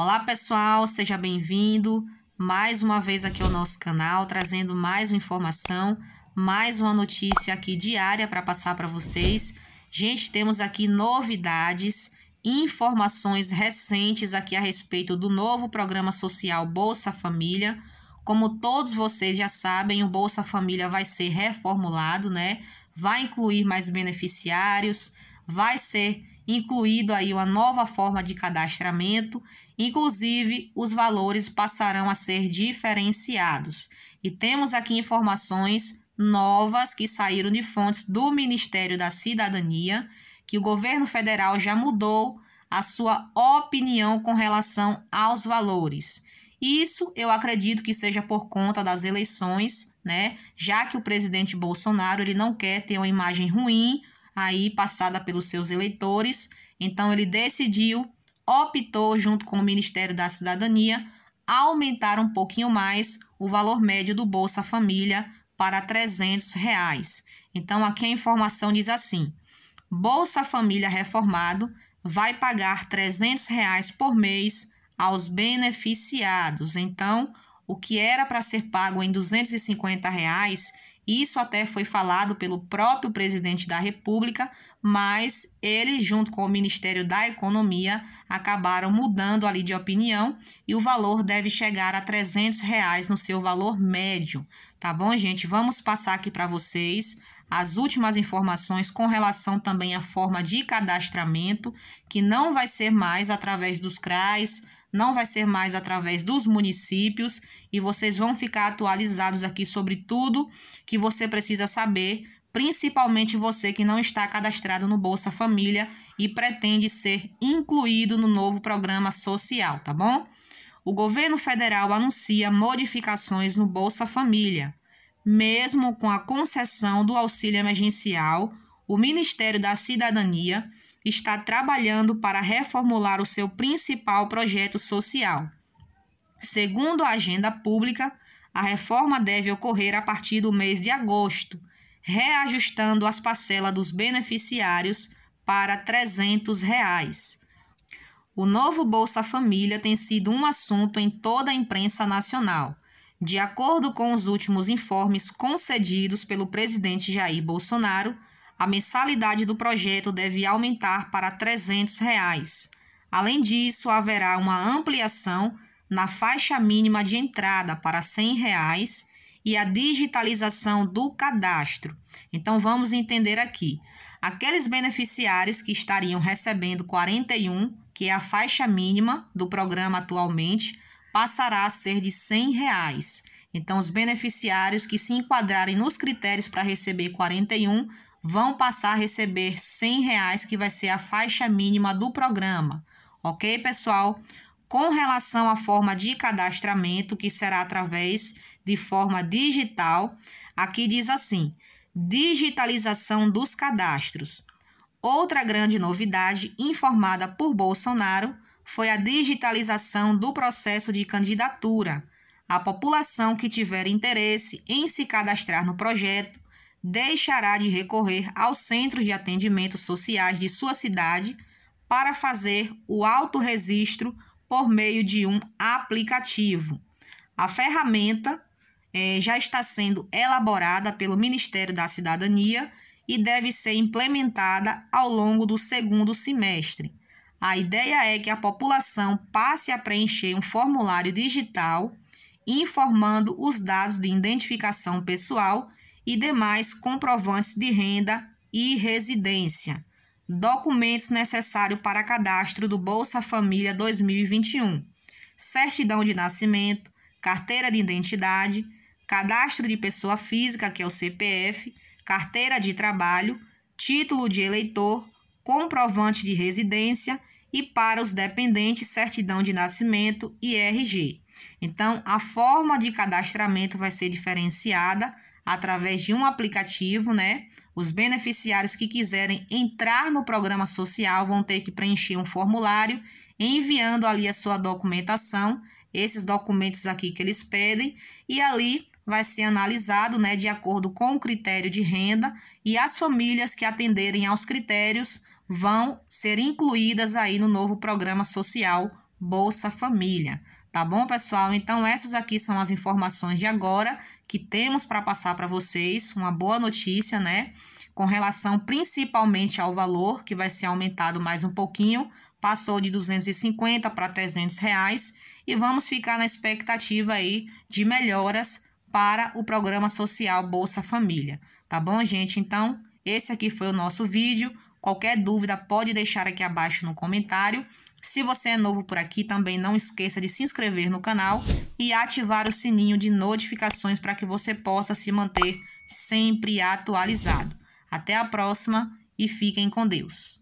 Olá, pessoal, seja bem-vindo mais uma vez aqui ao nosso canal, trazendo mais uma informação, mais uma notícia aqui diária para passar para vocês. Gente, temos aqui novidades, informações recentes aqui a respeito do novo programa social Bolsa Família. Como todos vocês já sabem, o Bolsa Família vai ser reformulado, né? Vai incluir mais beneficiários, vai ser incluído aí uma nova forma de cadastramento, inclusive os valores passarão a ser diferenciados. E temos aqui informações novas que saíram de fontes do Ministério da Cidadania, que o governo federal já mudou a sua opinião com relação aos valores. Isso eu acredito que seja por conta das eleições, né? Já que o presidente Bolsonaro ele não quer ter uma imagem ruim aí passada pelos seus eleitores. Então ele decidiu, optou junto com o Ministério da Cidadania aumentar um pouquinho mais o valor médio do Bolsa Família para 300 reais. Então aqui a informação diz assim: Bolsa Família reformado vai pagar 300 reais por mês aos beneficiados. Então, o que era para ser pago em R$ 250 reais isso até foi falado pelo próprio presidente da República, mas ele, junto com o Ministério da Economia, acabaram mudando ali de opinião e o valor deve chegar a 300 reais no seu valor médio. Tá bom, gente? Vamos passar aqui para vocês as últimas informações com relação também à forma de cadastramento, que não vai ser mais através dos CRAs, não vai ser mais através dos municípios e vocês vão ficar atualizados aqui sobre tudo que você precisa saber, principalmente você que não está cadastrado no Bolsa Família e pretende ser incluído no novo programa social, tá bom? O governo federal anuncia modificações no Bolsa Família. Mesmo com a concessão do auxílio emergencial, o Ministério da Cidadania está trabalhando para reformular o seu principal projeto social. Segundo a agenda pública, a reforma deve ocorrer a partir do mês de agosto, reajustando as parcelas dos beneficiários para R$ 300. Reais. O novo Bolsa Família tem sido um assunto em toda a imprensa nacional. De acordo com os últimos informes concedidos pelo presidente Jair Bolsonaro, a mensalidade do projeto deve aumentar para R$ 300. Reais. Além disso, haverá uma ampliação na faixa mínima de entrada para R$ 100 reais e a digitalização do cadastro. Então vamos entender aqui. Aqueles beneficiários que estariam recebendo 41, que é a faixa mínima do programa atualmente, passará a ser de R$ 100. Reais. Então os beneficiários que se enquadrarem nos critérios para receber 41 vão passar a receber R$ reais, que vai ser a faixa mínima do programa. Ok, pessoal? Com relação à forma de cadastramento, que será através de forma digital, aqui diz assim: digitalização dos cadastros. Outra grande novidade informada por Bolsonaro foi a digitalização do processo de candidatura. A população que tiver interesse em se cadastrar no projeto deixará de recorrer aos centros de atendimento sociais de sua cidade para fazer o autorregistro por meio de um aplicativo. A ferramenta é, já está sendo elaborada pelo Ministério da Cidadania e deve ser implementada ao longo do segundo semestre. A ideia é que a população passe a preencher um formulário digital informando os dados de identificação pessoal e demais comprovantes de renda e residência, documentos necessários para cadastro do Bolsa Família 2021, certidão de nascimento, carteira de identidade, cadastro de pessoa física, que é o CPF, carteira de trabalho, título de eleitor, comprovante de residência e para os dependentes certidão de nascimento e RG. Então, a forma de cadastramento vai ser diferenciada através de um aplicativo, né? Os beneficiários que quiserem entrar no programa social vão ter que preencher um formulário enviando ali a sua documentação, esses documentos aqui que eles pedem, e ali vai ser analisado, né, de acordo com o critério de renda, e as famílias que atenderem aos critérios vão ser incluídas aí no novo programa social Bolsa Família. Tá bom, pessoal? Então, essas aqui são as informações de agora que temos para passar para vocês. Uma boa notícia, né? Com relação principalmente ao valor, que vai ser aumentado mais um pouquinho, passou de 250 para 300 reais. E vamos ficar na expectativa aí de melhoras para o programa social Bolsa Família. Tá bom, gente? Então, esse aqui foi o nosso vídeo. Qualquer dúvida pode deixar aqui abaixo no comentário. Se você é novo por aqui, também não esqueça de se inscrever no canal e ativar o sininho de notificações para que você possa se manter sempre atualizado. Até a próxima e fiquem com Deus.